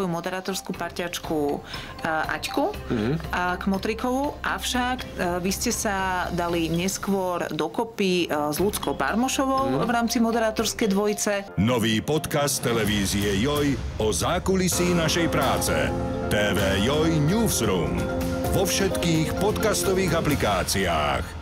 svoju moderátorskú parťačku eh, Aťku mm-hmm. Motrikovu, avšak eh, vy ste sa dali neskôr dokopy eh, s Ľudskou Barmošovou mm-hmm. v rámci moderátorskej dvojice. Nový podcast televízie Joj o zákulisí našej práce. TV Joj Newsroom vo všetkých podcastových aplikáciách.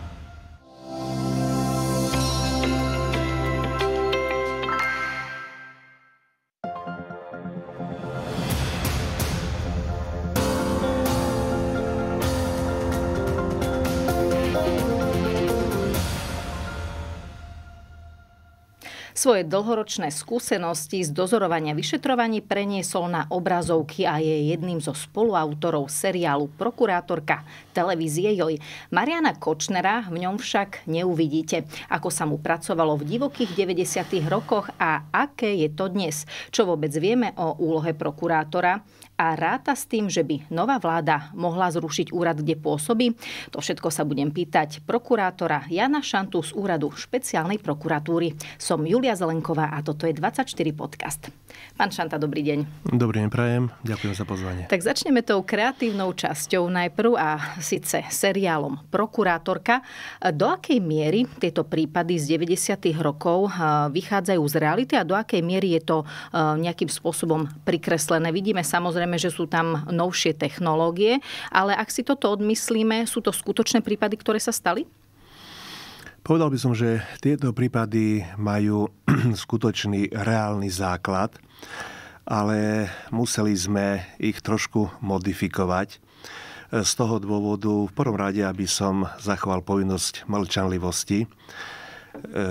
Svoje dlhoročné skúsenosti z dozorovania vyšetrovaní preniesol na obrazovky a je jedným zo spoluautorov seriálu Prokurátorka televízie Joj. Mariana Kočnera v ňom však neuvidíte, ako sa mu pracovalo v divokých 90. rokoch a aké je to dnes, čo vôbec vieme o úlohe prokurátora a ráta s tým, že by nová vláda mohla zrušiť úrad, kde pôsobí. To všetko sa budem pýtať prokurátora Jana Šantu z úradu špeciálnej prokuratúry. Som Julia Zelenková a toto je 24 podcast. Pán Šanta, dobrý deň. Dobrý deň, prajem. Ďakujem za pozvanie. Tak začneme tou kreatívnou časťou najprv a síce seriálom Prokurátorka. Do akej miery tieto prípady z 90. rokov eh, vychádzajú z reality a do akej miery je to eh, nejakým spôsobom prikreslené? Vidíme samozrejme Samozrejme, že sú tam novšie technológie, ale ak si toto odmyslíme, sú to skutočné prípady, ktoré sa stali? Povedal by som, že tieto prípady majú skutočný reálny základ, ale museli sme ich trošku modifikovať. Z toho dôvodu v prvom rade, aby som zachoval povinnosť mlčanlivosti, e,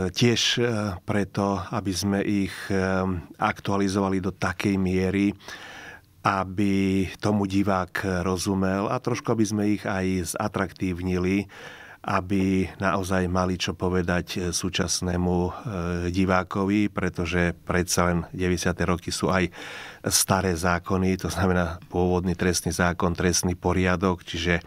tiež e, preto, aby sme ich e, aktualizovali do takej miery, aby tomu divák rozumel a trošku by sme ich aj zatraktívnili, aby naozaj mali čo povedať e, súčasnému e, divákovi, pretože predsa len 90. roky sú aj staré zákony, to znamená pôvodný trestný zákon, trestný poriadok, čiže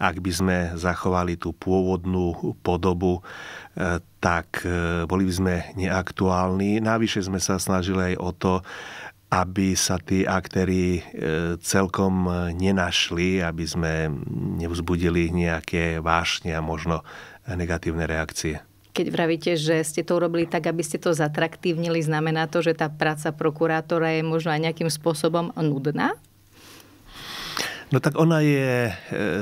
ak by sme zachovali tú pôvodnú podobu, e, tak boli by sme neaktuálni. Navyše sme sa snažili aj o to, aby sa tí aktéry e, celkom nenašli, aby sme nevzbudili nejaké vášne a možno negatívne reakcie. Keď vravíte, že ste to urobili tak, aby ste to zatraktívnili, znamená to, že tá práca prokurátora je možno aj nejakým spôsobom nudná? No tak ona je e,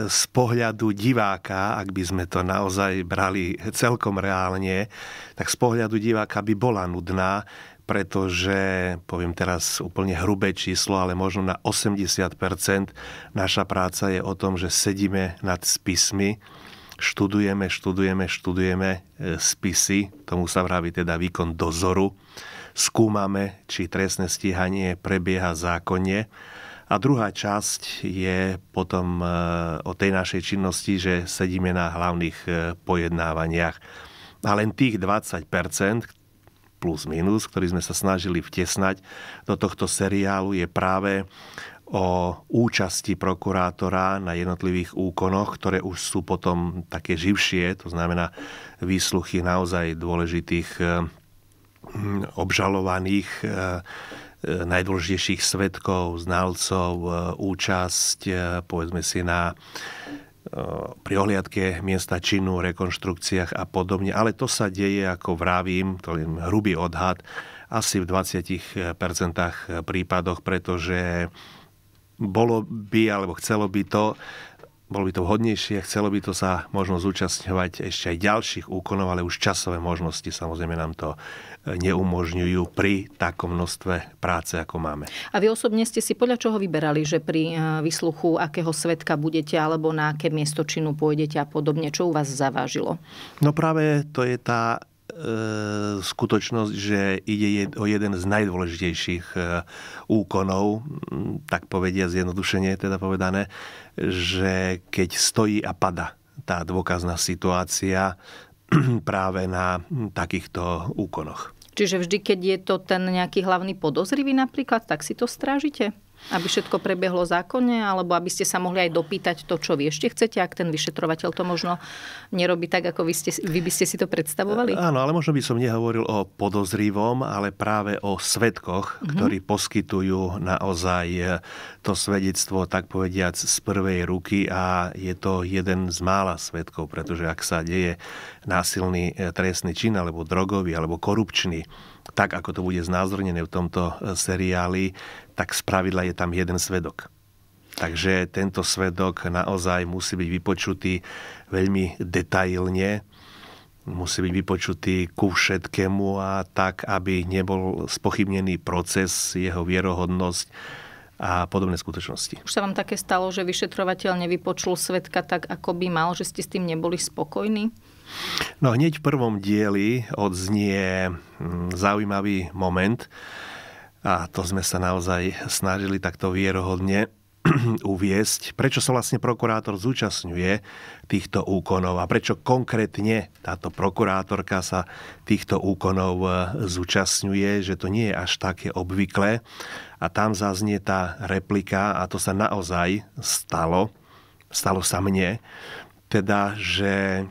z pohľadu diváka, ak by sme to naozaj brali celkom reálne, tak z pohľadu diváka by bola nudná, pretože, poviem teraz úplne hrubé číslo, ale možno na 80 naša práca je o tom, že sedíme nad spismi, študujeme, študujeme, študujeme e, spisy, tomu sa vraví teda výkon dozoru, skúmame, či trestné stíhanie prebieha zákonne. A druhá časť je potom e, o tej našej činnosti, že sedíme na hlavných e, pojednávaniach. A len tých 20 plus minus, ktorý sme sa snažili vtesnať do tohto seriálu, je práve o účasti prokurátora na jednotlivých úkonoch, ktoré už sú potom také živšie, to znamená výsluchy naozaj dôležitých eh, mm, obžalovaných, eh, eh, najdôležitejších svetkov, znalcov, účasť, povedzme si, na Eh, pri ohliadke miesta činu, rekonštrukciách a podobne. Ale to sa deje, ako vravím, to len hrubý odhad, asi v 20% prípadoch, pretože bolo by, alebo chcelo by to, bolo by to vhodnejšie, chcelo by to sa možno zúčastňovať ešte aj ďalších úkonov, ale už časové možnosti samozrejme nám to neumožňujú pri takom množstve práce, ako máme. A vy osobne ste si podľa čoho vyberali, že pri eh, vysluchu akého svetka budete alebo na aké miesto činu pôjdete a podobne? Čo u vás zavážilo? No práve to je tá eh, skutočnosť, že ide o jeden z najdôležitejších eh, úkonov, mm, tak povedia zjednodušenie teda povedané, že keď stojí a pada tá dôkazná situácia práve na mm, takýchto úkonoch. Čiže vždy, keď je to ten nejaký hlavný podozrivý napríklad, tak si to strážite? Aby všetko prebehlo zákonne, alebo aby ste sa mohli aj dopýtať to, čo vy ešte chcete, ak ten vyšetrovateľ to možno nerobí tak, ako vy, ste, vy by ste si to predstavovali? Áno, ale možno by som nehovoril o podozrivom, ale práve o svetkoch, mm-hmm. ktorí poskytujú naozaj e, to svedectvo, tak povediac, z prvej ruky a je to jeden z mála svetkov, pretože ak sa deje násilný e, trestný čin, alebo drogový, alebo korupčný, tak ako to bude znázornené v tomto e, seriáli, tak spravidla je tam jeden svedok. Takže tento svedok naozaj musí byť vypočutý veľmi detailne, musí byť vypočutý ku všetkému a tak, aby nebol spochybnený proces, jeho vierohodnosť a podobné skutočnosti. Už sa vám také stalo, že vyšetrovateľ nevypočul svetka tak, ako by mal, že ste s tým neboli spokojní? No hneď v prvom dieli odznie mm, zaujímavý moment a to sme sa naozaj snažili takto vierohodne uviesť, prečo sa vlastne prokurátor zúčastňuje týchto úkonov a prečo konkrétne táto prokurátorka sa týchto úkonov e, zúčastňuje, že to nie je až také obvyklé. A tam zaznie tá replika a to sa naozaj stalo. Stalo sa mne teda, že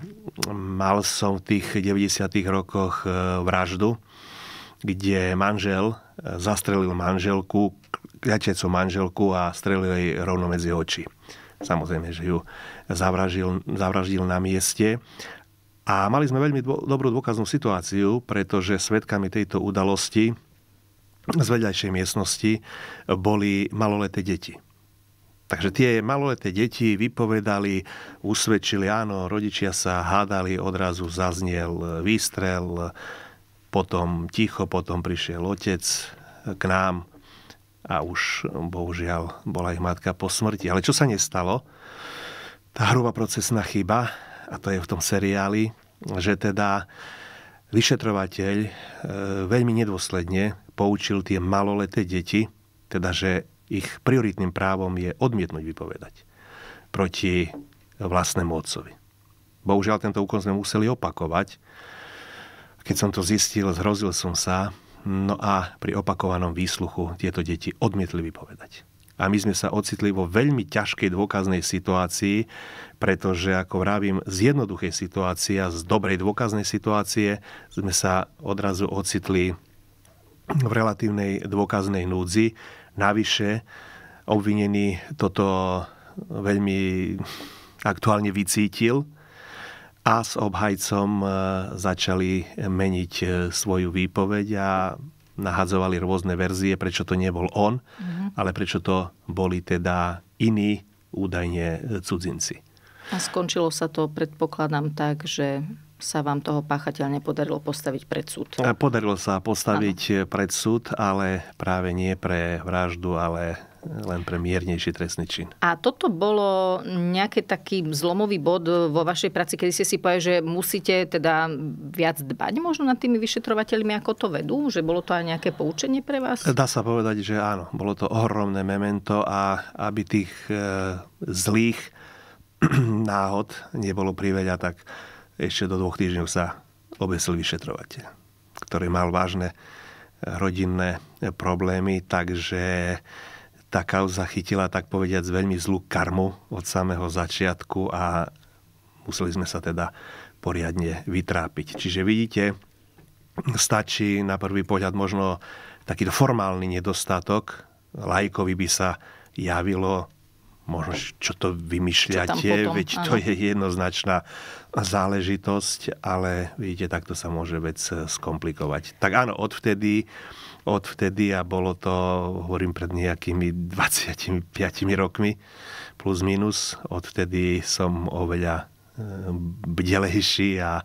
mal som v tých 90. rokoch e, vraždu, kde manžel e, zastrelil manželku, kľačiacu manželku a strelil jej rovno medzi oči. Samozrejme, že ju zavraždil, zavraždil na mieste. A mali sme veľmi dobrú dôkaznú situáciu, pretože svetkami tejto udalosti z vedľajšej miestnosti boli maloleté deti. Takže tie maloleté deti vypovedali, usvedčili, áno, rodičia sa hádali, odrazu zaznel výstrel, potom ticho, potom prišiel otec k nám a už bohužiaľ bola ich matka po smrti. Ale čo sa nestalo? Tá hrubá procesná chyba, a to je v tom seriáli, že teda vyšetrovateľ e, veľmi nedôsledne poučil tie maloleté deti, teda že ich prioritným právom je odmietnúť vypovedať proti vlastnému otcovi. Bohužiaľ, tento úkon sme museli opakovať. Keď som to zistil, zhrozil som sa. No a pri opakovanom výsluchu tieto deti odmietli vypovedať. A my sme sa ocitli vo veľmi ťažkej dôkaznej situácii, pretože, ako vravím, z jednoduchej situácie a z dobrej dôkaznej situácie sme sa odrazu ocitli v relatívnej dôkaznej núdzi, Navyše obvinený toto veľmi aktuálne vycítil a s obhajcom e, začali meniť e, svoju výpoveď a nahadzovali rôzne verzie, prečo to nebol on, mm-hmm. ale prečo to boli teda iní údajne e, cudzinci. A skončilo sa to, predpokladám, tak, že sa vám toho páchateľa nepodarilo postaviť pred súd. Podarilo sa postaviť ano. pred súd, ale práve nie pre vraždu, ale len pre miernejší trestný čin. A toto bolo nejaký taký zlomový bod vo vašej práci, kedy ste si povedali, že musíte teda viac dbať možno nad tými vyšetrovateľmi, ako to vedú? Že bolo to aj nejaké poučenie pre vás? Dá sa povedať, že áno. Bolo to ohromné memento a aby tých e, zlých náhod nebolo priveľa, tak ešte do dvoch týždňov sa obesil vyšetrovateľ, ktorý mal vážne e, rodinné e, problémy, takže tá kauza chytila, tak povediať, veľmi zlú karmu od samého začiatku a museli sme sa teda poriadne vytrápiť. Čiže vidíte, stačí na prvý pohľad možno takýto formálny nedostatok. Lajkovi by sa javilo možno čo to vymýšľate, čo veď Áno. to je jednoznačná záležitosť, ale vidíte, takto sa môže vec eh, skomplikovať. Tak áno, odvtedy, odvtedy a bolo to, hovorím, pred nejakými 25 rokmi, plus minus, odvtedy som oveľa eh, bdelejší a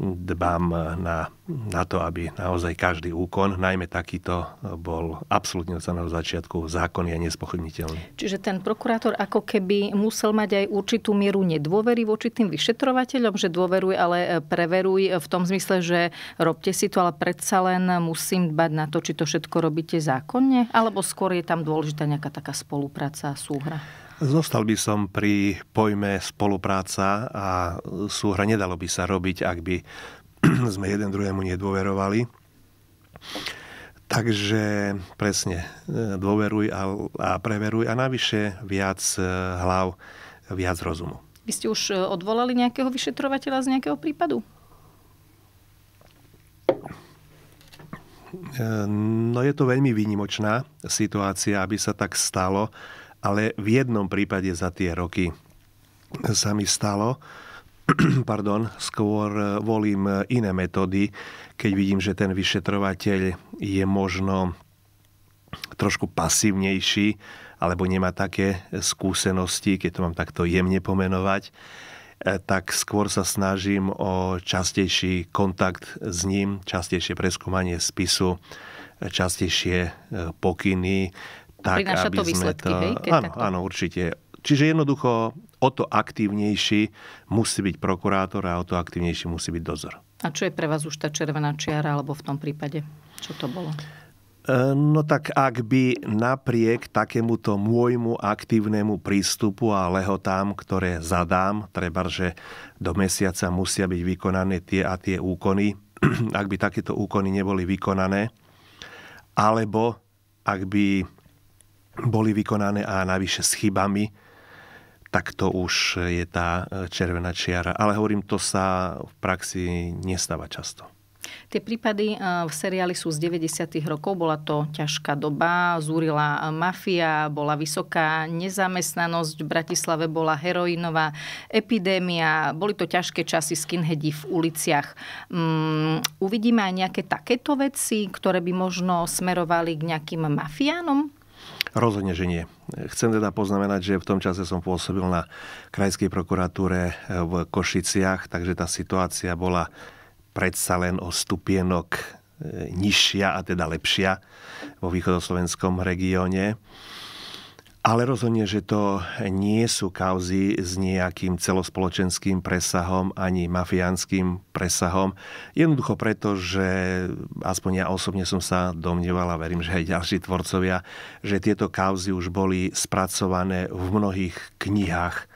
dbám na, na to, aby naozaj každý úkon, najmä takýto, bol absolútne od samého začiatku zákonný a nespochybniteľný. Čiže ten prokurátor ako keby musel mať aj určitú mieru nedôvery voči tým vyšetrovateľom, že dôveruj, ale e, preveruj v tom zmysle, že robte si to, ale predsa len musím dbať na to, či to všetko robíte zákonne, alebo skôr je tam dôležitá nejaká taká spolupráca a súhra. Zostal by som pri pojme spolupráca a súhra nedalo by sa robiť, ak by sme jeden druhému nedôverovali. Takže presne, e, dôveruj a, a preveruj a navyše viac e, hlav, viac rozumu. Vy ste už e, odvolali nejakého vyšetrovateľa z nejakého prípadu? No je to veľmi výnimočná situácia, aby sa tak stalo ale v jednom prípade za tie roky sa mi stalo, pardon, skôr e, volím e, iné metódy, keď vidím, že ten vyšetrovateľ je možno trošku pasívnejší alebo nemá také skúsenosti, keď to mám takto jemne pomenovať, e, tak skôr sa snažím o častejší kontakt s ním, častejšie preskúmanie spisu, častejšie pokyny, tak, Prináša aby to výsledky, to... hej? Áno, takto... áno, určite. Čiže jednoducho o to aktívnejší musí byť prokurátor a o to aktívnejší musí byť dozor. A čo je pre vás už tá červená čiara, alebo v tom prípade? Čo to bolo? E, no tak ak by napriek takémuto môjmu aktívnemu prístupu a lehotám, ktoré zadám, treba, že do mesiaca musia byť vykonané tie a tie úkony, ak by takéto úkony neboli vykonané, alebo ak by boli vykonané a navyše s chybami, tak to už je tá e, červená čiara. Ale hovorím, to sa v praxi nestáva často. Tie prípady e, v seriáli sú z 90. rokov, bola to ťažká doba, zúrila e, mafia, bola vysoká nezamestnanosť, v Bratislave bola heroinová epidémia, boli to ťažké časy skinheadi v uliciach. Um, uvidíme aj nejaké takéto veci, ktoré by možno smerovali k nejakým mafiánom? Rozhodne, že nie. Chcem teda poznamenať, že v tom čase som pôsobil na krajskej prokuratúre eh, v Košiciach, takže tá situácia bola predsa len o stupienok eh, nižšia a teda lepšia vo východoslovenskom regióne. Ale rozhodne, že to nie sú kauzy s nejakým celospoločenským presahom ani mafiánským presahom. Jednoducho preto, že aspoň ja osobne som sa domnieval a verím, že aj ďalší tvorcovia, že tieto kauzy už boli spracované v mnohých knihách,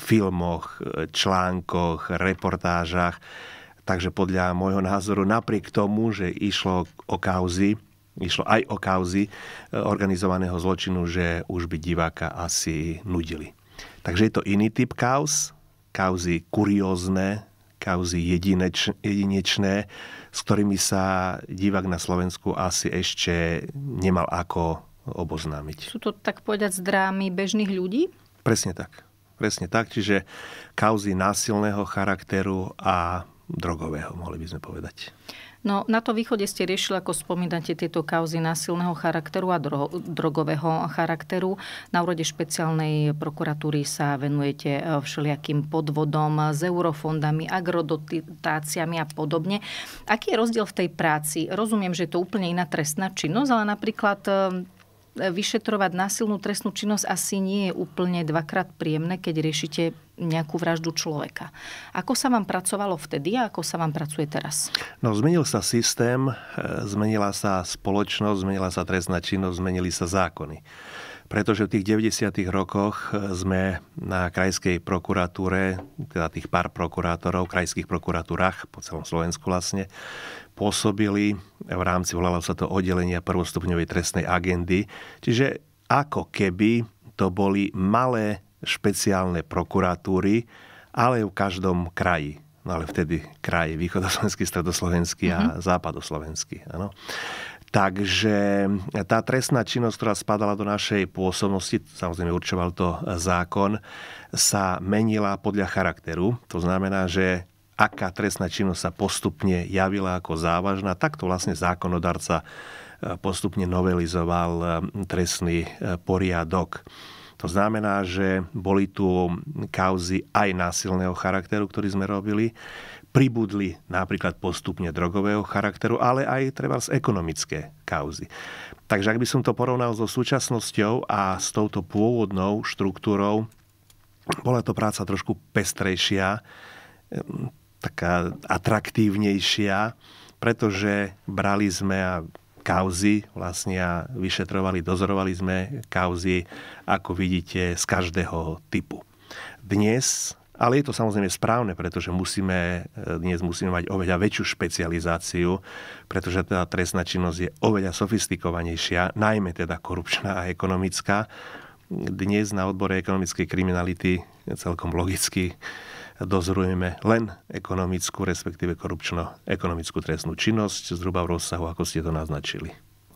filmoch, článkoch, reportážach. Takže podľa môjho názoru, napriek tomu, že išlo o kauzy, išlo aj o kauzy e, organizovaného zločinu, že už by diváka asi nudili. Takže je to iný typ kauz, kauzy kuriózne, kauzy jedinečné, s ktorými sa divák na Slovensku asi ešte nemal ako oboznámiť. Sú to tak povedať z drámy bežných ľudí? Presne tak. Presne tak, čiže kauzy násilného charakteru a drogového, mohli by sme povedať. No, na to východe ste riešili, ako spomínate, tieto kauzy násilného charakteru a dro- drogového charakteru. Na úrode špeciálnej prokuratúry sa venujete e, všelijakým podvodom s eurofondami, agrodotáciami a podobne. Aký je rozdiel v tej práci? Rozumiem, že je to úplne iná trestná činnosť, ale napríklad e, vyšetrovať násilnú trestnú činnosť asi nie je úplne dvakrát príjemné, keď riešite nejakú vraždu človeka. Ako sa vám pracovalo vtedy a ako sa vám pracuje teraz? No, zmenil sa systém, e, zmenila sa spoločnosť, zmenila sa trestná činnosť, zmenili sa zákony. Pretože v tých 90. rokoch e, sme na krajskej prokuratúre, teda tých pár prokurátorov, krajských prokuratúrach po celom Slovensku vlastne, pôsobili v rámci, volalo sa to oddelenia prvostupňovej trestnej agendy. Čiže ako keby to boli malé špeciálne prokuratúry, ale v každom kraji. No ale vtedy kraji východoslovenský, stredoslovenský a mm-hmm. západoslovenský. Ano. Takže tá trestná činnosť, ktorá spadala do našej pôsobnosti, samozrejme určoval to zákon, sa menila podľa charakteru. To znamená, že aká trestná činnosť sa postupne javila ako závažná, takto vlastne zákonodarca e, postupne novelizoval e, trestný e, poriadok. To znamená, že boli tu kauzy aj násilného charakteru, ktorý sme robili, pribudli napríklad postupne drogového charakteru, ale aj treba z ekonomické kauzy. Takže ak by som to porovnal so súčasnosťou a s touto pôvodnou štruktúrou, bola to práca trošku pestrejšia, taká atraktívnejšia, pretože brali sme a kauzy vlastne a vyšetrovali, dozorovali sme kauzy, ako vidíte, z každého typu. Dnes, ale je to samozrejme správne, pretože musíme, dnes musíme mať oveľa väčšiu špecializáciu, pretože tá trestná činnosť je oveľa sofistikovanejšia, najmä teda korupčná a ekonomická. Dnes na odbore ekonomickej kriminality celkom logicky dozrujeme len ekonomickú, respektíve korupčno-ekonomickú trestnú činnosť, zhruba v rozsahu, ako ste to naznačili.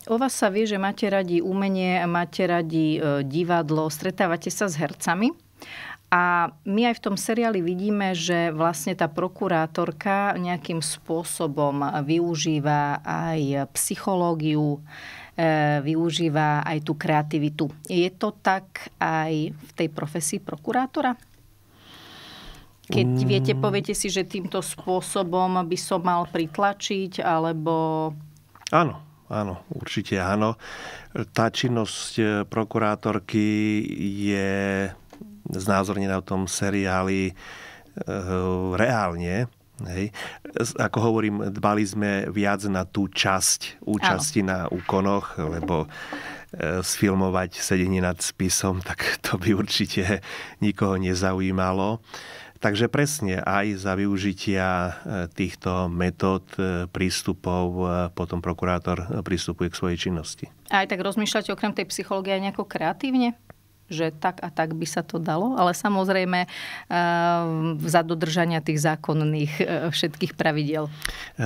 O vás sa vie, že máte radi umenie, máte radi e, divadlo, stretávate sa s hercami. A my aj v tom seriáli vidíme, že vlastne tá prokurátorka nejakým spôsobom využíva aj psychológiu, e, využíva aj tú kreativitu. Je to tak aj v tej profesii prokurátora? Keď mm. viete, poviete si, že týmto spôsobom by som mal pritlačiť, alebo... Áno, áno, určite áno. Tá činnosť e, prokurátorky je znázornená v tom seriáli e, reálne. Hej. Ako hovorím, dbali sme viac na tú časť účasti áno. na úkonoch, lebo e, sfilmovať sedenie nad spisom, tak to by určite nikoho nezaujímalo. Takže presne aj za využitia e, týchto metód, e, prístupov e, potom prokurátor prístupuje k svojej činnosti. A aj tak rozmýšľate okrem tej psychológie aj nejako kreatívne? že tak a tak by sa to dalo, ale samozrejme e, za dodržania tých zákonných e, všetkých pravidel.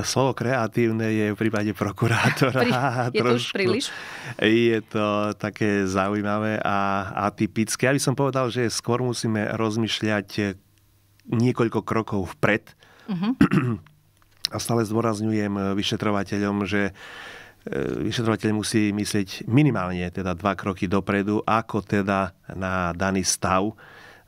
Slovo kreatívne je v prípade prokurátora. Pri, je trošku, to už príliš? Je to také zaujímavé a atypické. Ja by som povedal, že skôr musíme rozmýšľať niekoľko krokov vpred. Uh-huh. A stále zdôrazňujem eh, vyšetrovateľom, že eh, vyšetrovateľ musí myslieť minimálne teda dva kroky dopredu, ako teda na daný stav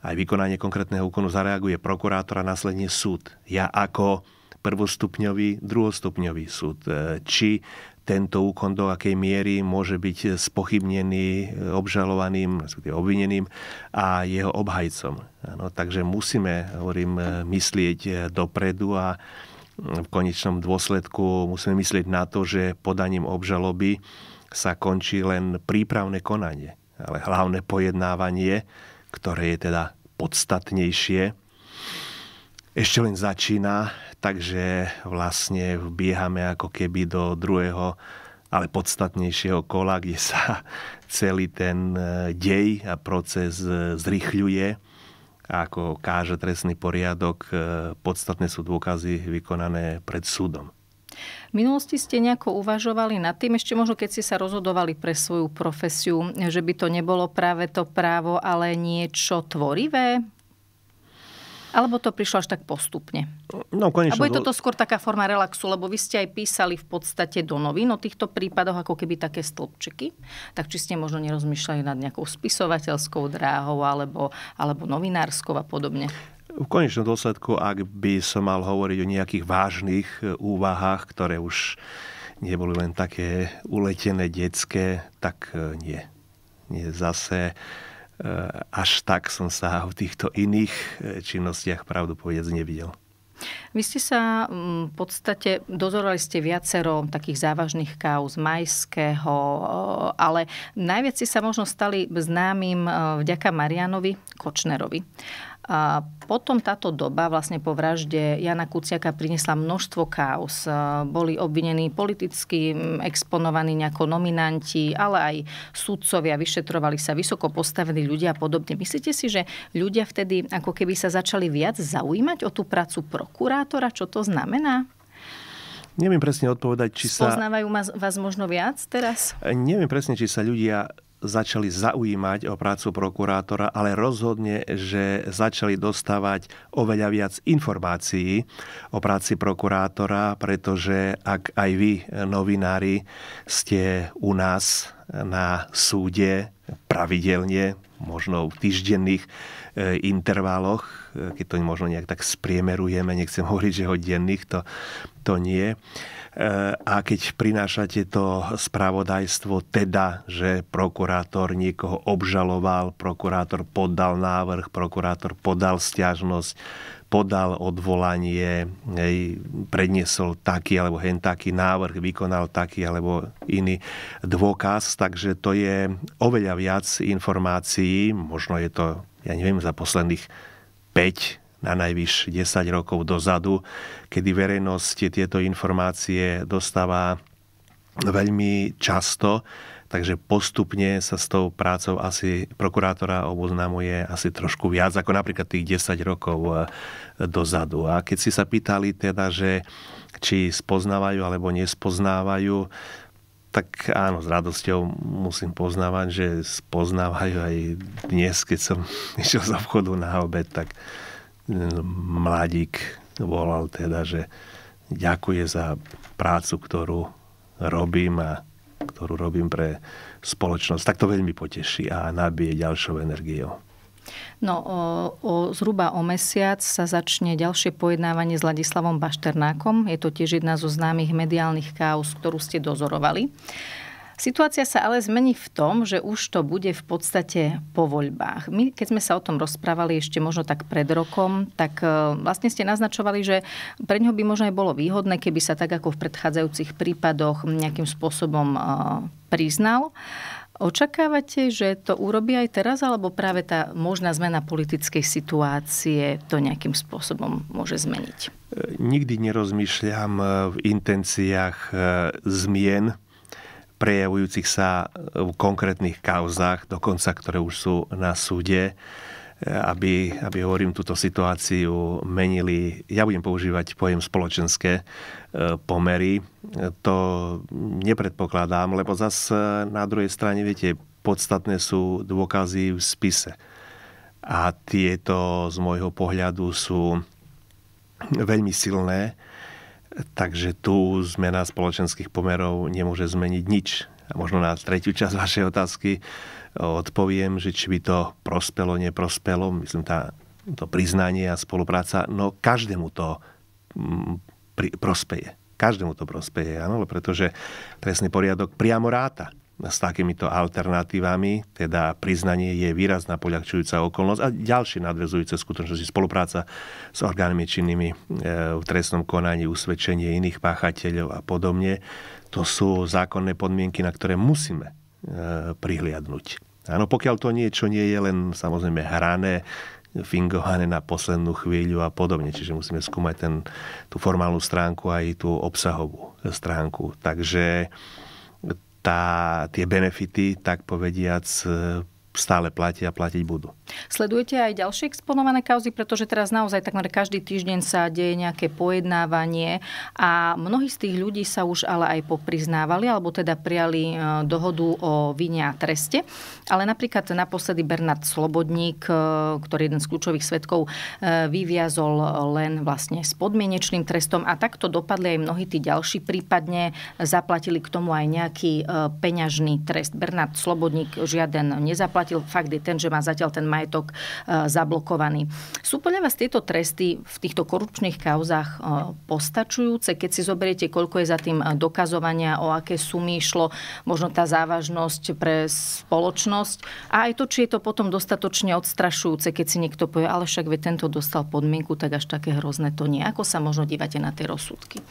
aj vykonanie konkrétneho úkonu zareaguje prokurátor a následne súd. Ja ako prvostupňový, druhostupňový súd. Eh, či tento úkon do akej miery môže byť spochybnený obžalovaným, obvineným a jeho obhajcom. Ano, takže musíme, hovorím, myslieť dopredu a v konečnom dôsledku musíme myslieť na to, že podaním obžaloby sa končí len prípravné konanie, ale hlavné pojednávanie, ktoré je teda podstatnejšie ešte len začína, takže vlastne vbiehame ako keby do druhého, ale podstatnejšieho kola, kde sa celý ten e, dej a proces e, zrychľuje. A ako káže trestný poriadok, e, podstatné sú dôkazy vykonané pred súdom. V minulosti ste nejako uvažovali nad tým, ešte možno keď ste sa rozhodovali pre svoju profesiu, že by to nebolo práve to právo, ale niečo tvorivé? Alebo to prišlo až tak postupne? No, konečne. Alebo je toto skôr taká forma relaxu, lebo vy ste aj písali v podstate do novín o týchto prípadoch ako keby také stĺpčeky. Tak či ste možno nerozmýšľali nad nejakou spisovateľskou dráhou alebo, alebo novinárskou a podobne? V konečnom dôsledku, ak by som mal hovoriť o nejakých vážnych e, úvahách, ktoré už neboli len také uletené detské, tak e, nie. Nie zase až tak som sa v týchto iných eh, činnostiach pravdu povedať nevidel. Vy ste sa mm, v podstate, dozorovali ste viacero takých závažných kauz Majského, eh, ale najviac ste sa možno stali známym eh, vďaka Marianovi Kočnerovi. A potom táto doba vlastne po vražde Jana Kuciaka priniesla množstvo chaos. Eh, boli obvinení politicky mm, exponovaní nejako nominanti, ale aj sudcovia, vyšetrovali sa vysoko postavení ľudia a podobne. Myslíte si, že ľudia vtedy ako keby sa začali viac zaujímať o tú prácu pro kurátora, čo to znamená? Neviem presne odpovedať, či sa... Poznávajú vás možno viac teraz? Neviem presne, či sa ľudia začali zaujímať o prácu prokurátora, ale rozhodne, že začali dostávať oveľa viac informácií o práci prokurátora, pretože ak aj vy, novinári, ste u nás na súde pravidelne, možno v týždenných E, intervaloch, e, keď to možno nejak tak spriemerujeme, nechcem hovoriť, že ho denných, to, to nie. E, a keď prinášate to spravodajstvo teda, že prokurátor niekoho obžaloval, prokurátor podal návrh, prokurátor podal stiažnosť, podal odvolanie, hej, predniesol taký alebo hen taký návrh, vykonal taký alebo iný dôkaz, takže to je oveľa viac informácií, možno je to ja neviem, za posledných 5 na najvyš 10 rokov dozadu, kedy verejnosť tieto informácie dostáva veľmi často, takže postupne sa s tou prácou asi prokurátora oboznamuje asi trošku viac, ako napríklad tých 10 rokov e, dozadu. A keď si sa pýtali teda, že či spoznávajú alebo nespoznávajú, tak áno, s radosťou musím poznávať, že spoznávajú aj dnes, keď som išiel z obchodu na obed, tak no, mladík volal teda, že ďakuje za prácu, ktorú robím a ktorú robím pre spoločnosť. Tak to veľmi poteší a nabije ďalšou energiou. No, o, o, zhruba o mesiac sa začne ďalšie pojednávanie s Ladislavom Bašternákom. Je to tiež jedna zo známych mediálnych káuz, ktorú ste dozorovali. Situácia sa ale zmení v tom, že už to bude v podstate po voľbách. My, keď sme sa o tom rozprávali ešte možno tak pred rokom, tak e, vlastne ste naznačovali, že pre ňo by možno aj bolo výhodné, keby sa tak ako v predchádzajúcich prípadoch nejakým spôsobom e, priznal. Očakávate, že to urobí aj teraz, alebo práve tá možná zmena politickej situácie to nejakým spôsobom môže zmeniť? E, nikdy nerozmýšľam e, v intenciách e, zmien, prejavujúcich sa v konkrétnych kauzách, dokonca ktoré už sú na súde, aby, aby hovorím, túto situáciu menili, ja budem používať pojem spoločenské pomery, to nepredpokladám, lebo zase na druhej strane, viete, podstatné sú dôkazy v spise. A tieto z môjho pohľadu sú veľmi silné, takže tu zmena spoločenských pomerov nemôže zmeniť nič. A možno na tretiu časť vašej otázky e, odpoviem, že či by to prospelo, neprospelo, myslím, tá, to priznanie a spolupráca, no každému to pri, prospeje. Každému to prospeje, áno, pretože trestný poriadok priamo ráta s takýmito alternatívami, teda priznanie je výrazná poľahčujúca okolnosť a ďalšie nadvezujúce skutočnosti spolupráca s orgánmi činnými e, v trestnom konaní, usvedčenie iných páchateľov a podobne. To sú zákonné podmienky, na ktoré musíme e, prihliadnúť. Áno, pokiaľ to niečo nie je len samozrejme hrané, fingované na poslednú chvíľu a podobne. Čiže musíme skúmať ten, tú formálnu stránku aj tú obsahovú stránku. Takže tá, tie benefity, tak povediac, stále platia a platiť budú. Sledujete aj ďalšie exponované kauzy, pretože teraz naozaj takmer každý týždeň sa deje nejaké pojednávanie a mnohí z tých ľudí sa už ale aj popriznávali, alebo teda prijali e, dohodu o vine a treste. Ale napríklad naposledy Bernard Slobodník, e, ktorý je jeden z kľúčových svetkov, e, vyviazol len vlastne s podmienečným trestom a takto dopadli aj mnohí tí ďalší, prípadne zaplatili k tomu aj nejaký peňažný trest. Bernard Slobodník žiaden nezaplatil zaplatil. fakt je ten, že má zatiaľ ten majetok e, zablokovaný. Sú podľa vás tieto tresty v týchto korupčných kauzách e, postačujúce, keď si zoberiete, koľko je za tým e, dokazovania, o aké sumy išlo, možno tá závažnosť pre spoločnosť a aj to, či je to potom dostatočne odstrašujúce, keď si niekto povie, ale však ve tento dostal podmienku, tak až také hrozné to nie. Ako sa možno dívate na tie rozsudky?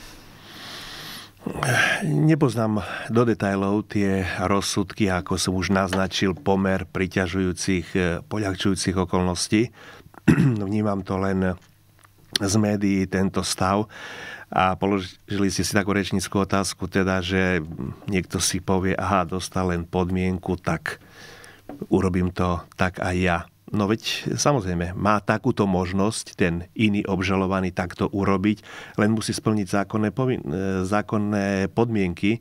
Nepoznám do detajlov tie rozsudky, ako som už naznačil, pomer priťažujúcich, eh, poľahčujúcich okolností. Vnímam to len z médií tento stav a položili ste si takú rečníckú otázku, teda, že niekto si povie, aha, dostal len podmienku, tak urobím to tak aj ja. No veď samozrejme, má takúto možnosť ten iný obžalovaný takto urobiť, len musí splniť zákonné, povin- e, zákonné podmienky.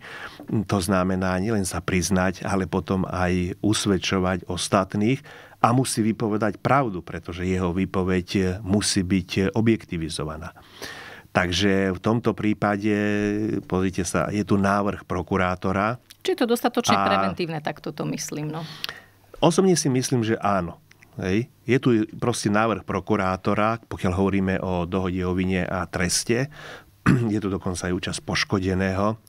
To znamená nielen sa priznať, ale potom aj usvedčovať ostatných a musí vypovedať pravdu, pretože jeho výpoveď e, musí byť e, objektivizovaná. Takže v tomto prípade, pozrite sa, je tu návrh prokurátora. Či je to dostatočne a... preventívne, tak toto myslím. No. Osobne si myslím, že áno. Hej. Je tu proste návrh prokurátora, pokiaľ hovoríme o dohode o vine a treste. Je tu dokonca aj účasť poškodeného.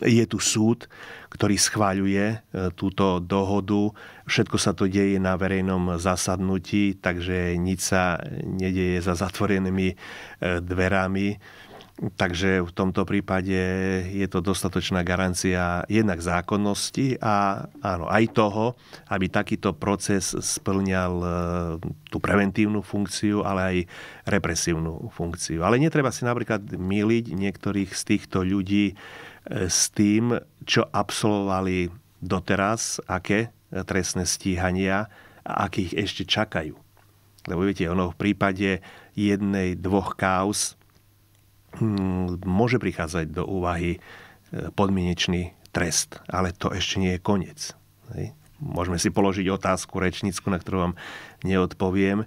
Je tu súd, ktorý schváľuje e, túto dohodu. Všetko sa to deje na verejnom zasadnutí, takže nič sa nedieje za zatvorenými e, dverami Takže v tomto prípade je to dostatočná garancia jednak zákonnosti a áno, aj toho, aby takýto proces splňal e, tú preventívnu funkciu, ale aj represívnu funkciu. Ale netreba si napríklad miliť niektorých z týchto ľudí e, s tým, čo absolvovali doteraz, aké e, trestné stíhania a akých ešte čakajú. Lebo viete, ono v prípade jednej, dvoch kauz Mm, môže prichádzať do úvahy e, podmienečný trest, ale to ešte nie je koniec. Môžeme si položiť otázku rečnícku, na ktorú vám neodpoviem, e,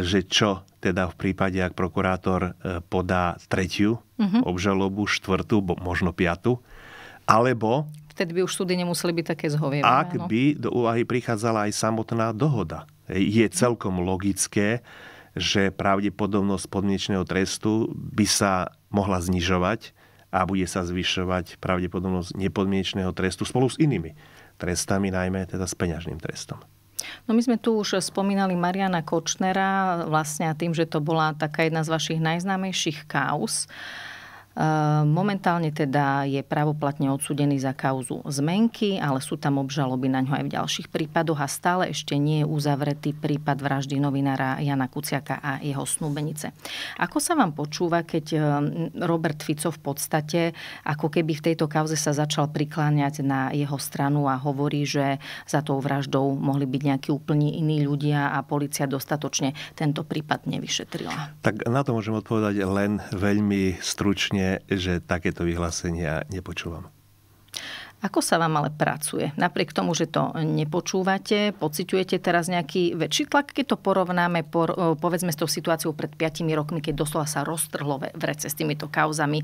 že čo teda v prípade, ak prokurátor e, podá tretiu mm-hmm. obžalobu, štvrtú, možno piatu, alebo... Vtedy by už súdy nemuseli byť také zhovievané. Ak no? by do úvahy prichádzala aj samotná dohoda. Je celkom logické, že pravdepodobnosť podmienečného trestu by sa mohla znižovať a bude sa zvyšovať pravdepodobnosť nepodmienečného trestu spolu s inými trestami, najmä teda s peňažným trestom. No my sme tu už spomínali Mariana Kočnera vlastne tým, že to bola taká jedna z vašich najznámejších kaus. Uh, Ehm, momentálne teda je právoplatne odsudený za kauzu zmenky, ale sú tam obžaloby na ňo aj v ďalších prípadoch a stále ešte nie je uzavretý prípad vraždy novinára Jana Kuciaka a jeho snúbenice. Ako sa vám počúva, keď ehm, Robert Fico v podstate ako keby v tejto kauze sa začal prikláňať na jeho stranu a hovorí, že za tou vraždou mohli byť nejakí úplne iní ľudia a policia dostatočne tento prípad nevyšetrila? Tak na to môžem odpovedať len veľmi stručne že takéto vyhlásenia nepočúvam. Ako sa vám ale pracuje? Napriek tomu, že to nepočúvate, pociťujete teraz nejaký väčší tlak, keď to porovnáme por, povedzme s tou situáciou pred 5 rokmi, keď doslova sa roztrhlo vrece s týmito kauzami.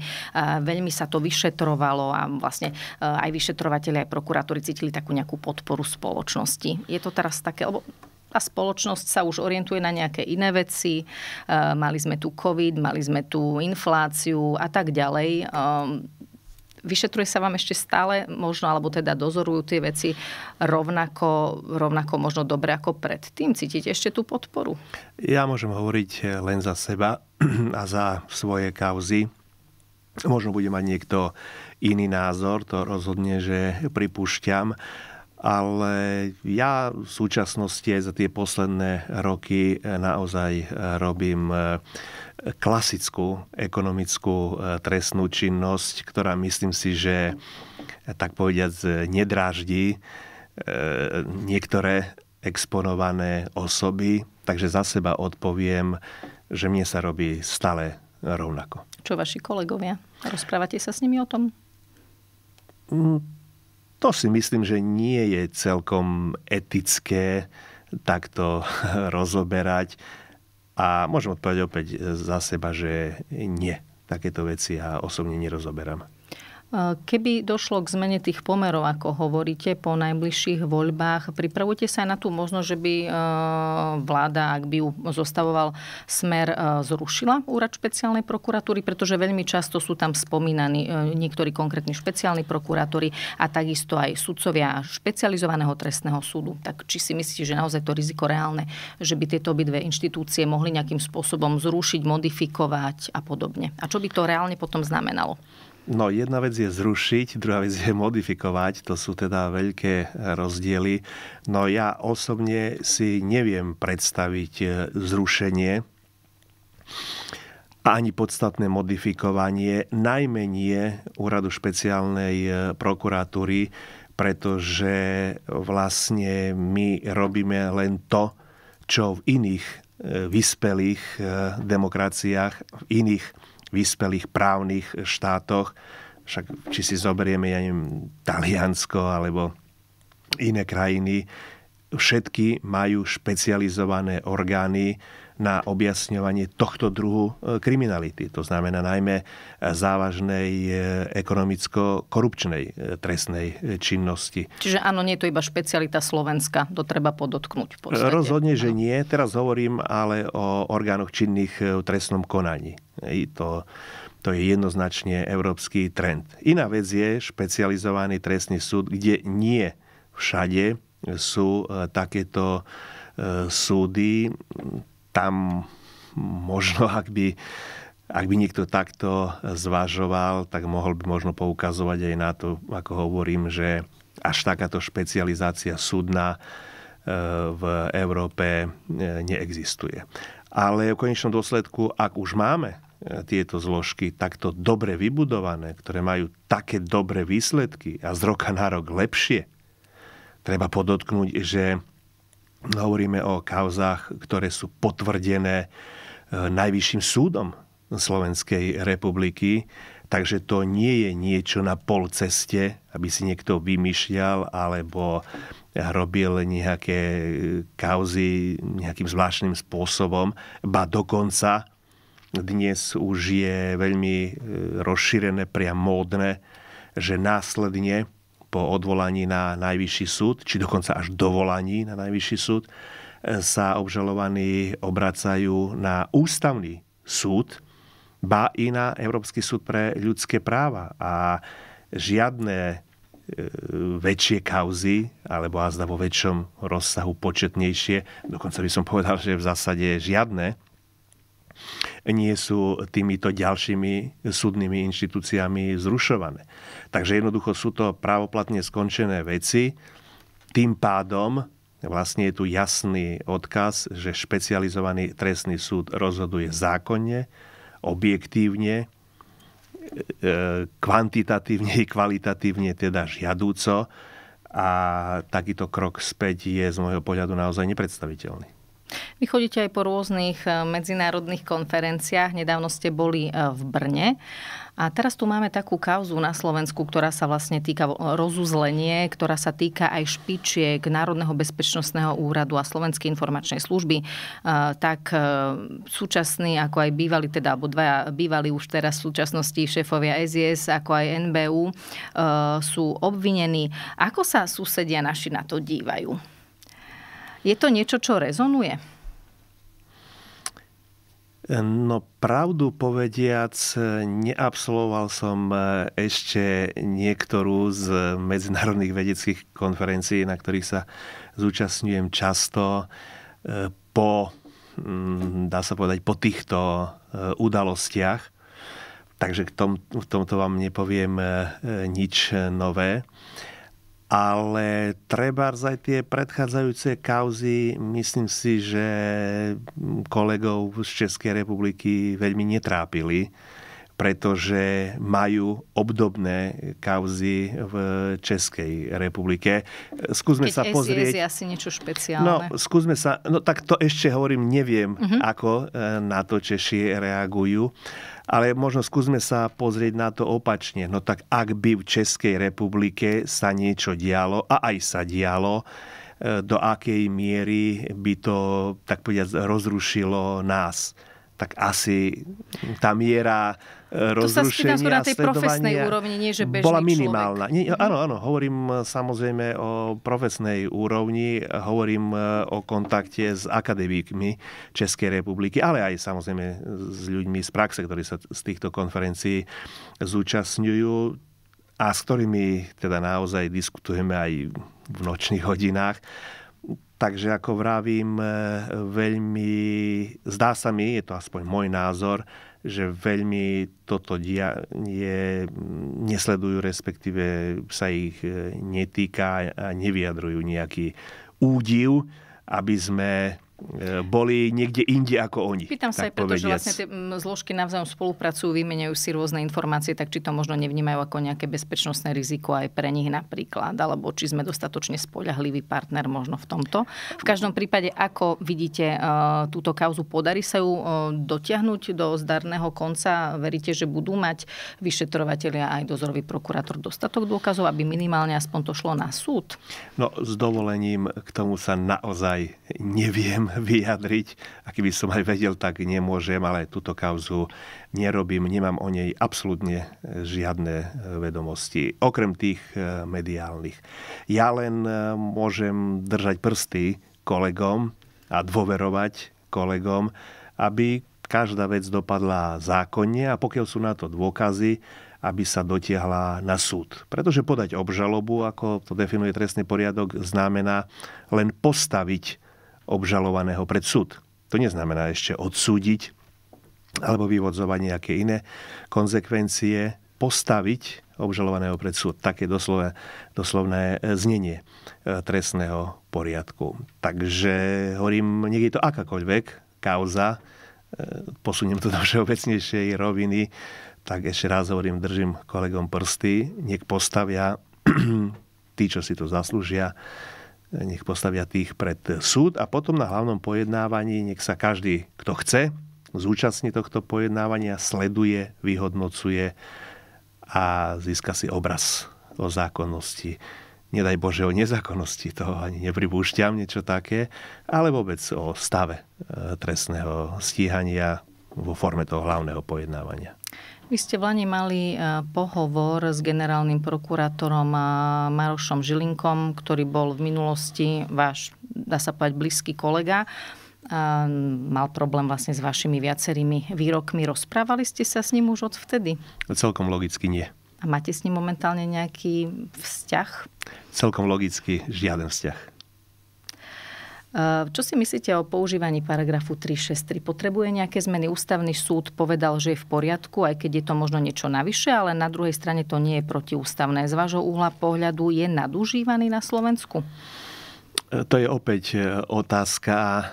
Veľmi sa to vyšetrovalo a vlastne e, aj vyšetrovateľi, aj prokurátori cítili takú nejakú podporu spoločnosti. Je to teraz také, lebo a spoločnosť sa už orientuje na nejaké iné veci. E, mali sme tu COVID, mali sme tu infláciu a tak ďalej. E, vyšetruje sa vám ešte stále možno, alebo teda dozorujú tie veci rovnako, rovnako možno dobre ako predtým? Cítite ešte tú podporu? Ja môžem hovoriť e, len za seba a za svoje kauzy. Možno bude mať niekto iný názor, to rozhodne, že pripúšťam ale ja v súčasnosti aj za tie posledné roky e, naozaj e, robím e, klasickú ekonomickú trestnú činnosť, ktorá myslím si, že tak povediať nedráždi niektoré exponované osoby, takže za seba odpoviem, že mne sa robí stále rovnako. Čo vaši kolegovia? Rozprávate sa s nimi o tom? Mm, to si myslím, že nie je celkom etické takto rozoberať. A môžem odpovedať opäť za seba, že nie. Takéto veci ja osobne nerozoberám. Keby došlo k zmene tých pomerov, ako hovoríte, po najbližších voľbách, pripravujte sa aj na tú možnosť, že by e, vláda, ak by ju zostavoval smer, e, zrušila úrad špeciálnej prokuratúry, pretože veľmi často sú tam spomínaní e, niektorí konkrétni špeciálni prokurátori a takisto aj sudcovia špecializovaného trestného súdu. Tak či si myslíte, že naozaj to riziko reálne, že by tieto obidve inštitúcie mohli nejakým spôsobom zrušiť, modifikovať a podobne? A čo by to reálne potom znamenalo? No jedna vec je zrušiť, druhá vec je modifikovať. To sú teda veľké e, rozdiely. No ja osobne si neviem predstaviť e, zrušenie ani podstatné modifikovanie, najmenie úradu špeciálnej e, prokuratúry, pretože vlastne my robíme len to, čo v iných vyspelých demokraciách, v iných vyspelých právnych štátoch. Však či si zoberieme, ja neviem, Taliansko alebo iné krajiny, všetky majú špecializované orgány, na objasňovanie tohto druhu e, kriminality. To znamená najmä závažnej e, ekonomicko-korupčnej e, trestnej činnosti. Čiže áno, nie je to iba špecialita Slovenska, to treba podotknúť. Rozhodne, že nie. Teraz hovorím ale o orgánoch činných v trestnom konaní. I to to je jednoznačne európsky trend. Iná vec je špecializovaný trestný súd, kde nie všade sú takéto súdy tam možno, ak by, ak by niekto takto zvažoval, tak mohol by možno poukazovať aj na to, ako hovorím, že až takáto špecializácia súdna e, v Európe e, neexistuje. Ale v konečnom dôsledku, ak už máme e, tieto zložky takto dobre vybudované, ktoré majú také dobré výsledky a z roka na rok lepšie, treba podotknúť, že Hovoríme o kauzách, ktoré sú potvrdené e, najvyšším súdom Slovenskej republiky. Takže to nie je niečo na pol ceste, aby si niekto vymýšľal alebo robil nejaké kauzy nejakým zvláštnym spôsobom. Ba dokonca dnes už je veľmi e, rozšírené, priam módne, že následne po odvolaní na najvyšší súd, či dokonca až dovolaní na najvyšší súd, sa obžalovaní obracajú na ústavný súd, ba i na Európsky súd pre ľudské práva. A žiadne e, väčšie kauzy, alebo azda vo väčšom rozsahu početnejšie, dokonca by som povedal, že v zásade žiadne nie sú týmito ďalšími súdnymi inštitúciami zrušované. Takže jednoducho sú to právoplatne skončené veci. Tým pádom vlastne je tu jasný odkaz, že špecializovaný trestný súd rozhoduje zákonne, objektívne, e, e, kvantitatívne i kvalitatívne teda žiadúco a takýto krok späť je z môjho pohľadu naozaj nepredstaviteľný. Vy chodíte aj po rôznych eh, medzinárodných konferenciách. Nedávno ste boli eh, v Brne. A teraz tu máme takú kauzu na Slovensku, ktorá sa vlastne týka rozuzlenie, ktorá sa týka aj špičiek Národného bezpečnostného úradu a Slovenskej informačnej služby. Eh, tak súčasní, ako aj bývali, teda, alebo dvaja bývali už teraz v súčasnosti šéfovia SIS, ako aj NBU, sú obvinení. Ako sa susedia naši na to dívajú? Je to niečo, čo rezonuje? No pravdu povediac, neabsoloval som e, ešte niektorú z medzinárodných vedeckých konferencií, na ktorých sa zúčastňujem často. E, po, mm, dá sa povedať, po týchto e, udalostiach. Takže v, tom, v tomto vám nepoviem nič nové ale treba aj tie predchádzajúce kauzy, myslím si, že kolegov z Českej republiky veľmi netrápili, pretože majú obdobné kauzy v Českej republike. Skúsme Keď sa pozrieť... je asi niečo špeciálne. No, skúsme sa... No tak to ešte hovorím, neviem, uh-huh. ako e, na to Češi reagujú. Ale možno skúsme sa pozrieť na to opačne. No tak ak by v Českej republike sa niečo dialo, a aj sa dialo, e, do akej miery by to, tak povedať, rozrušilo nás tak asi tá miera e, rozrušenia tu sa na tej profesnej úrovni, nie že bežný bola minimálna. Nie, mhm. áno, áno, hovorím e, samozrejme o profesnej úrovni, hovorím e, o kontakte s akademikmi Českej republiky, ale aj samozrejme s ľuďmi z praxe, ktorí sa z týchto konferencií zúčastňujú a s ktorými teda naozaj diskutujeme aj v nočných hodinách Takže ako vravím, e, veľmi, zdá sa mi, je to aspoň môj názor, že veľmi toto dianie nesledujú, respektíve sa ich e, netýka a nevyjadrujú nejaký údiv, aby sme E, boli niekde inde ako oni. Pýtam sa aj preto, povediac. že vlastne tie zložky navzájom spolupracujú, vymieňajú si rôzne informácie, tak či to možno nevnímajú ako nejaké bezpečnostné riziko aj pre nich napríklad, alebo či sme dostatočne spoľahlivý partner možno v tomto. V každom prípade, ako vidíte e, túto kauzu, podarí sa ju e, dotiahnuť do zdarného konca? Veríte, že budú mať vyšetrovateľia aj dozorový prokurátor dostatok dôkazov, aby minimálne aspoň to šlo na súd? No, s dovolením k tomu sa naozaj neviem viem vyjadriť a keby som aj vedel, tak nemôžem, ale túto kauzu nerobím, nemám o nej absolútne e, žiadne e, vedomosti, okrem tých e, mediálnych. Ja len môžem držať prsty kolegom a dôverovať kolegom, aby každá vec dopadla zákonne a pokiaľ sú na to dôkazy, aby sa dotiahla na súd. Pretože podať obžalobu, ako to definuje trestný poriadok, znamená len postaviť obžalovaného pred súd. To neznamená ešte odsúdiť alebo vyvodzovať nejaké iné konzekvencie, postaviť obžalovaného pred súd. Také doslovné, doslovné e, znenie e, trestného poriadku. Takže hovorím, niekde je to akákoľvek kauza, e, posuniem to do všeobecnejšej roviny, tak ešte raz hovorím, držím kolegom prsty, nech postavia tí, čo si to zaslúžia, nech postavia tých pred súd a potom na hlavnom pojednávaní nech sa každý, kto chce, zúčastní tohto pojednávania, sleduje, vyhodnocuje a získa si obraz o zákonnosti. Nedaj Bože o nezákonnosti, toho ani nepribúšťam, niečo také, ale vôbec o stave e, trestného stíhania vo forme toho hlavného pojednávania. Vy ste v Lani mali e, pohovor s generálnym prokurátorom e, Marošom Žilinkom, ktorý bol v minulosti váš, dá sa povedať, blízky kolega. A e, mal problém vlastne s vašimi viacerými výrokmi. Rozprávali ste sa s ním už od vtedy? Celkom logicky nie. A máte s ním momentálne nejaký vzťah? Celkom logicky žiaden vzťah. Eh, čo si myslíte o používaní paragrafu 363? Potrebuje nejaké zmeny? Ústavný súd povedal, že je v poriadku, aj keď je to možno niečo navyše, ale na druhej strane to nie je protiústavné. Z vášho uhla pohľadu je nadužívaný na Slovensku? Eh, to je opäť eh, otázka,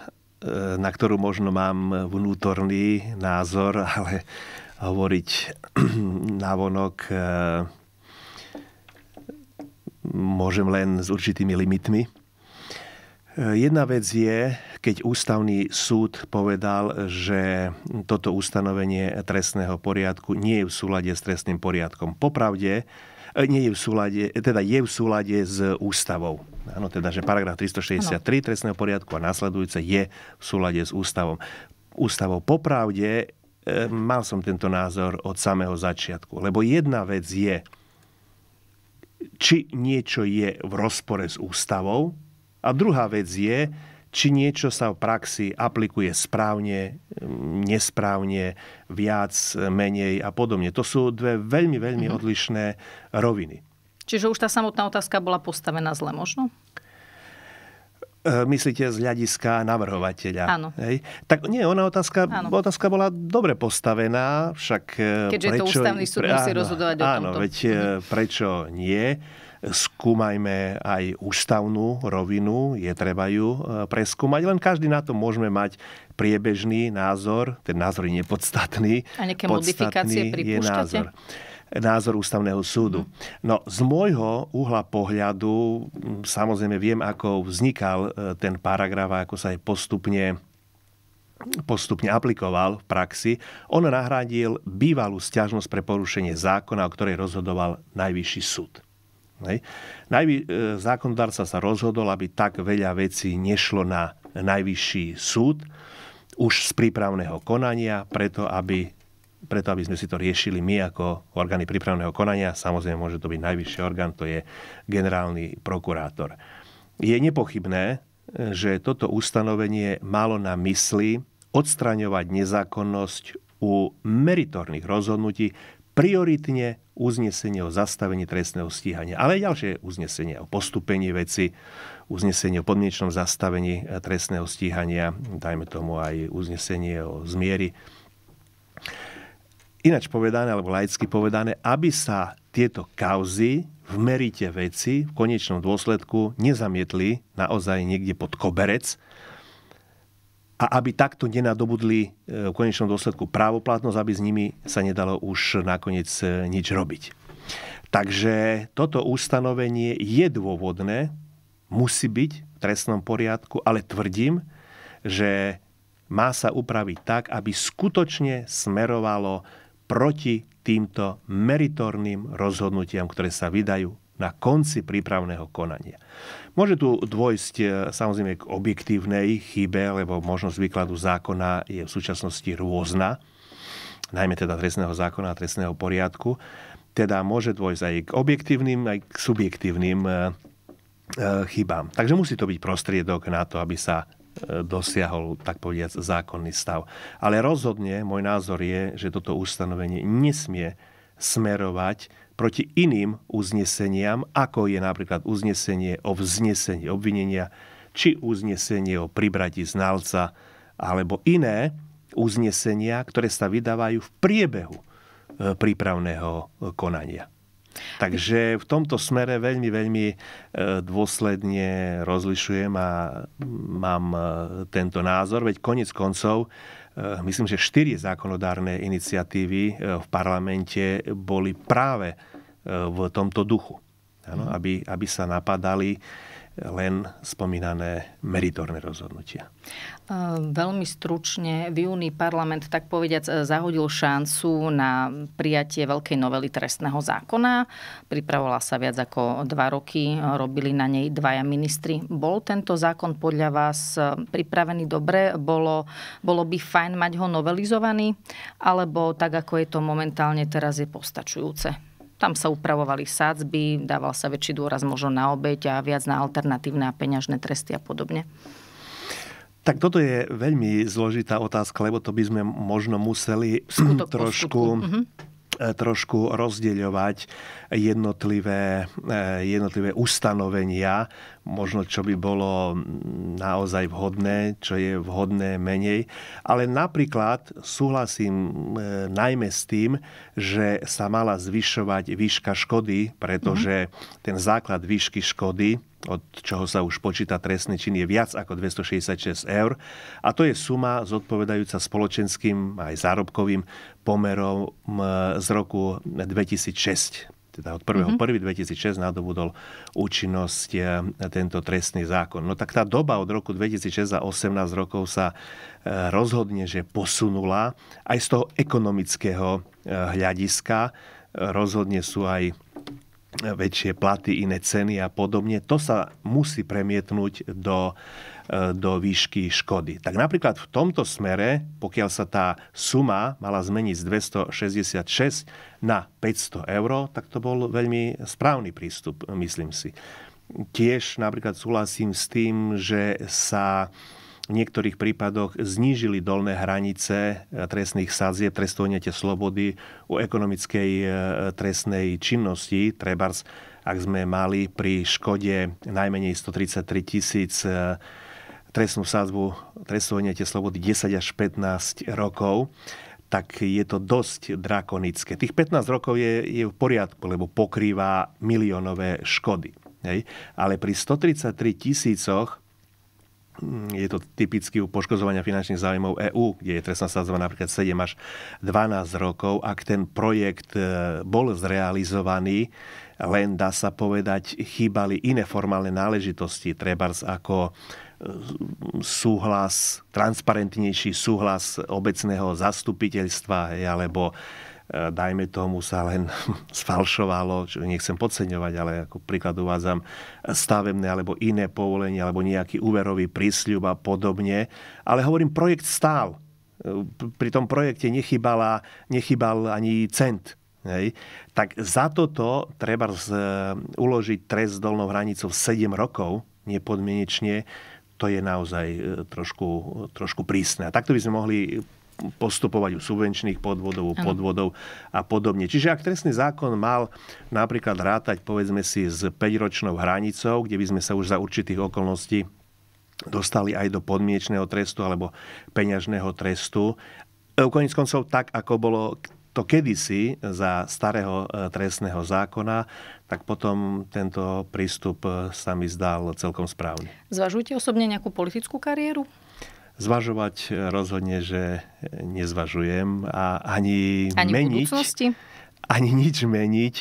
na ktorú možno mám vnútorný názor, ale hovoriť navonok. môžem len s určitými limitmi. Jedna vec je, keď ústavný súd povedal, že toto ustanovenie trestného poriadku nie je v súlade s trestným poriadkom. Popravde, e, nie je v súlade, teda je v súlade s ústavou. Áno, teda, že paragraf 363 ano. trestného poriadku a následujúce je v súlade s ústavom. Ústavou popravde e, mal som tento názor od samého začiatku. Lebo jedna vec je, či niečo je v rozpore s ústavou, a druhá vec je, či niečo sa v praxi aplikuje správne, mm, nesprávne, viac, menej a podobne. To sú dve veľmi, veľmi mm-hmm. odlišné roviny. Čiže už tá samotná otázka bola postavená zle možno? E, myslíte z hľadiska navrhovateľa? Áno. Hej? Tak nie, ona otázka, áno. otázka bola dobre postavená, však... E, Keďže prečo, to ústavný súd pre, musí áno, rozhodovať áno, o tomto. Áno, veď mm-hmm. prečo nie? skúmajme aj ústavnú rovinu, je treba ju e, preskúmať, len každý na to môžeme mať priebežný názor, ten názor je nepodstatný. A nejaké modifikácie Je názor názor ústavného súdu. Mhm. No z môjho uhla pohľadu, samozrejme viem, ako vznikal e, ten paragraf a ako sa aj postupne postupne aplikoval v praxi, on nahradil bývalú stiažnosť pre porušenie zákona, o ktorej rozhodoval najvyšší súd. Hej. Najvy, e, zákonodárca sa rozhodol, aby tak veľa vecí nešlo na najvyšší súd už z prípravného konania, preto aby, preto aby sme si to riešili my ako orgány prípravného konania. Samozrejme, môže to byť najvyšší orgán, to je generálny prokurátor. Je nepochybné, e, že toto ustanovenie malo na mysli odstraňovať nezákonnosť u meritorných rozhodnutí prioritne uznesenie o zastavení trestného stíhania, ale aj ďalšie uznesenie o postupení veci, uznesenie o podmienečnom zastavení e, trestného stíhania, dajme tomu aj uznesenie o zmieri. Ináč povedané, alebo laicky povedané, aby sa tieto kauzy v merite veci v konečnom dôsledku nezamietli naozaj niekde pod koberec, a aby takto nenadobudli e, v konečnom dôsledku právoplatnosť, aby s nimi sa nedalo už nakoniec e, nič robiť. Takže toto ustanovenie je dôvodné, musí byť v trestnom poriadku, ale tvrdím, že má sa upraviť tak, aby skutočne smerovalo proti týmto meritorným rozhodnutiam, ktoré sa vydajú na konci prípravného konania. Môže tu dôjsť e, samozrejme k objektívnej chybe, lebo možnosť výkladu zákona je v súčasnosti rôzna, najmä teda trestného zákona a trestného poriadku. Teda môže dôjsť aj k objektívnym, aj k subjektívnym e, e, chybám. Takže musí to byť prostriedok na to, aby sa dosiahol, tak povediac, zákonný stav. Ale rozhodne môj názor je, že toto ustanovenie nesmie smerovať proti iným uzneseniam, ako je napríklad uznesenie o vznesení obvinenia, či uznesenie o pribrati znalca, alebo iné uznesenia, ktoré sa vydávajú v priebehu e, prípravného e, konania. Takže v tomto smere veľmi, veľmi e, dôsledne rozlišujem a mm, mám tento názor, veď konec koncov Eh, myslím, že štyri zákonodárne iniciatívy eh, v parlamente boli práve eh, v tomto duchu. Ano, mhm. aby, aby sa napadali len spomínané meritorné rozhodnutia. Veľmi stručne, v júni parlament, tak povediac, e, zahodil šancu na prijatie veľkej novely trestného zákona. Pripravovala sa viac ako dva roky, e, robili na nej dvaja ministri. Bol tento zákon podľa vás e, pripravený dobre? Bolo, bolo by fajn mať ho novelizovaný? Alebo tak, ako je to momentálne teraz, je postačujúce? Tam sa upravovali sádzby, dával sa väčší dôraz možno na obeď a viac na alternatívne a peňažné tresty a podobne. Tak toto je veľmi zložitá otázka, lebo to by sme možno museli Skutok trošku... Mhm. Eh, trošku rozdeľovať jednotlivé, eh, jednotlivé ustanovenia možno čo by bolo mm, naozaj vhodné, čo je vhodné menej. Ale napríklad súhlasím e, najmä s tým, že sa mala zvyšovať výška škody, pretože mm-hmm. ten základ výšky škody od čoho sa už počíta trestný čin, je viac ako 266 eur. A to je suma zodpovedajúca spoločenským aj zárobkovým pomerom z roku 2006 teda od 1.1.2006 Mm-hmm. nadobudol účinnosť e, tento trestný zákon. No tak tá doba od roku 2006 za 18 rokov sa e, rozhodne, že posunula aj z toho ekonomického e, hľadiska. Rozhodne sú aj väčšie platy, iné ceny a podobne, to sa musí premietnúť do, e, do výšky škody. Tak napríklad v tomto smere, pokiaľ sa tá suma mala zmeniť z 266 na 500 eur, tak to bol veľmi správny prístup, myslím si. Tiež napríklad súhlasím s tým, že sa v niektorých prípadoch znížili dolné hranice eh, trestných sadzieb, trestovnete slobody u ekonomickej eh, trestnej činnosti. Trebárs, ak sme mali pri škode najmenej 133 tisíc eh, trestnú sadzbu trestu slobody 10 až 15 rokov tak je to dosť drakonické. Tých 15 rokov je, je v poriadku, lebo pokrýva miliónové škody. Hej. Ale pri 133 tisícoch je to typicky u poškozovania finančných zájmov EÚ, kde je trestná sadzba napríklad 7 až 12 rokov. Ak ten projekt e, bol zrealizovaný, len dá sa povedať, chýbali iné formálne náležitosti, trebárs ako e, súhlas, transparentnejší súhlas obecného zastupiteľstva alebo Eh, dajme tomu, sa len sfalšovalo, čo nechcem podceňovať, ale ako príklad uvádzam, eh, stavebné alebo iné povolenie, alebo nejaký úverový prísľub a podobne. Ale hovorím, projekt stál. Eh, pri tom projekte nechybala, nechybal ani cent. Hej. Tak za toto treba z, uložiť trest s dolnou hranicou 7 rokov, nepodmienečne, to je naozaj trošku, trošku prísne. A takto by sme mohli postupovať u subvenčných podvodov, u podvodov a podobne. Čiže ak trestný zákon mal napríklad rátať, povedzme si, s 5-ročnou hranicou, kde by sme sa už za určitých okolností dostali aj do podmiečného trestu alebo peňažného trestu. E, Koniec koncov tak, ako bolo to kedysi za starého e, trestného zákona, tak potom tento prístup e, sa mi zdal celkom správny. Zvažujete osobne nejakú politickú kariéru? Zvažovať e, rozhodne, že nezvažujem a ani, ani meniť. Ani nič meniť,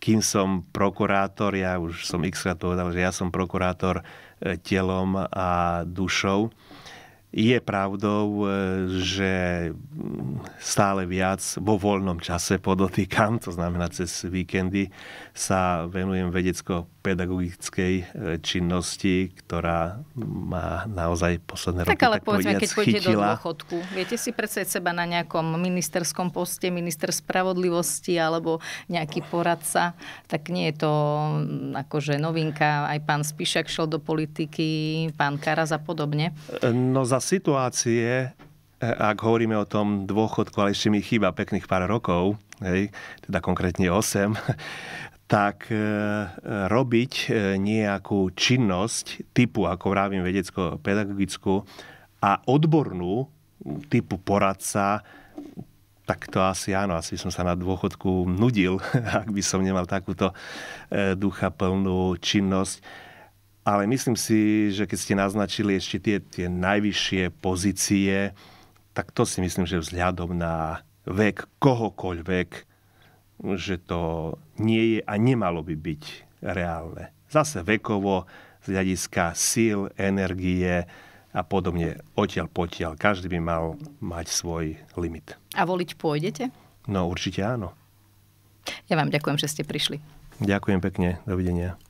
kým som prokurátor, ja už som x krát povedal, že ja som prokurátor e, telom a dušou je pravdou, e, že mm, stále viac vo voľnom čase podotýkam, to znamená cez víkendy, sa venujem vedecko-pedagogickej e, činnosti, ktorá má naozaj posledné tak roky ale tak povedzme, keď pôjdete do dôchodku, viete si predstaviť seba na nejakom ministerskom poste, minister spravodlivosti alebo nejaký poradca, tak nie je to mm, akože novinka. Aj pán Spišak šel do politiky, pán Karas a podobne. No zase situácie, e, ak hovoríme o tom dôchodku, ale ešte mi chýba pekných pár rokov, hej, teda konkrétne 8, tak e, robiť e, nejakú činnosť typu, ako vravím, vedecko-pedagogickú a odbornú typu poradca, tak to asi áno, asi som sa na dôchodku nudil, ak by som nemal takúto e, ducha plnú činnosť ale myslím si, že keď ste naznačili ešte tie, tie najvyššie pozície, tak to si myslím, že vzhľadom na vek kohokoľvek, že to nie je a nemalo by byť reálne. Zase vekovo, z hľadiska síl, energie a podobne, odtiaľ potiaľ. Každý by mal mať svoj limit. A voliť pôjdete? No určite áno. Ja vám ďakujem, že ste prišli. Ďakujem pekne. Dovidenia.